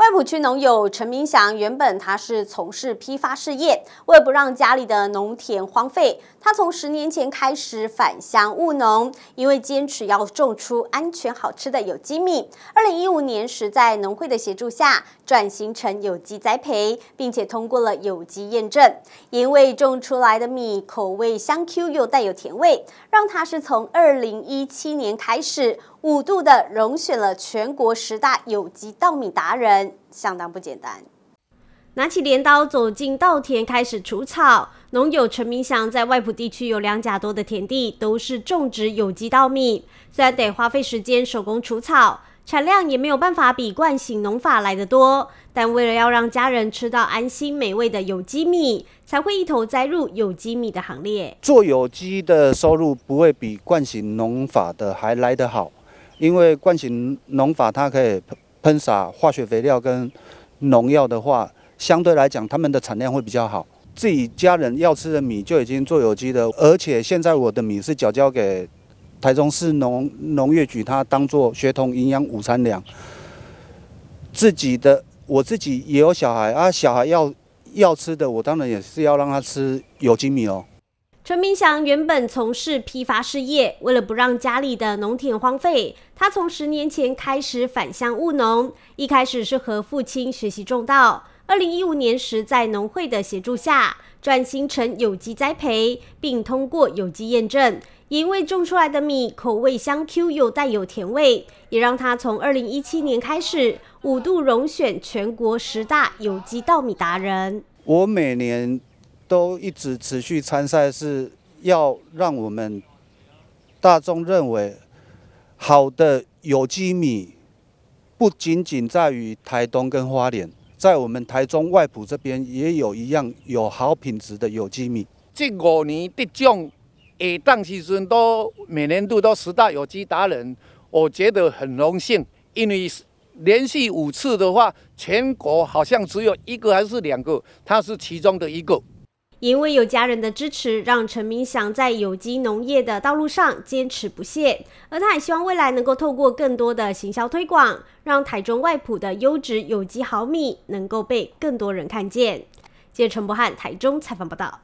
外埔区农友陈明祥，原本他是从事批发事业，为了不让家里的农田荒废，他从十年前开始返乡务农。因为坚持要种出安全好吃的有机米，二零一五年时在农会的协助下转型成有机栽培，并且通过了有机验证。因为种出来的米口味香 Q 又带有甜味，让他是从二零一七年开始。五度的荣选了全国十大有机稻米达人，相当不简单。拿起镰刀走进稻田，开始除草。农友陈明祥在外埔地区有两甲多的田地，都是种植有机稻米。虽然得花费时间手工除草，产量也没有办法比惯性农法来得多，但为了要让家人吃到安心美味的有机米，才会一头栽入有机米的行列。做有机的收入不会比惯性农法的还来得好。因为惯型农法，它可以喷喷洒化学肥料跟农药的话，相对来讲，他们的产量会比较好。自己家人要吃的米就已经做有机的，而且现在我的米是缴交给台中市农农业局，它当做学童营养午餐粮。自己的我自己也有小孩啊，小孩要要吃的，我当然也是要让他吃有机米哦。陈明祥原本从事批发事业，为了不让家里的农田荒废，他从十年前开始返乡务农。一开始是和父亲学习种稻，二零一五年时在农会的协助下转型成有机栽培，并通过有机验证。因为种出来的米口味香 Q 又带有甜味，也让他从二零一七年开始五度荣选全国十大有机稻米达人。我每年。都一直持续参赛，是要让我们大众认为好的有机米不仅仅在于台东跟花莲，在我们台中外埔这边也有一样有好品质的有机米。这五年得奖下档时阵都每年度都十大有机达人，我觉得很荣幸，因为连续五次的话，全国好像只有一个还是两个，他是其中的一个。因为有家人的支持，让陈明祥在有机农业的道路上坚持不懈。而他也希望未来能够透过更多的行销推广，让台中外埔的优质有机好米能够被更多人看见。谢陈博翰台中采访报道。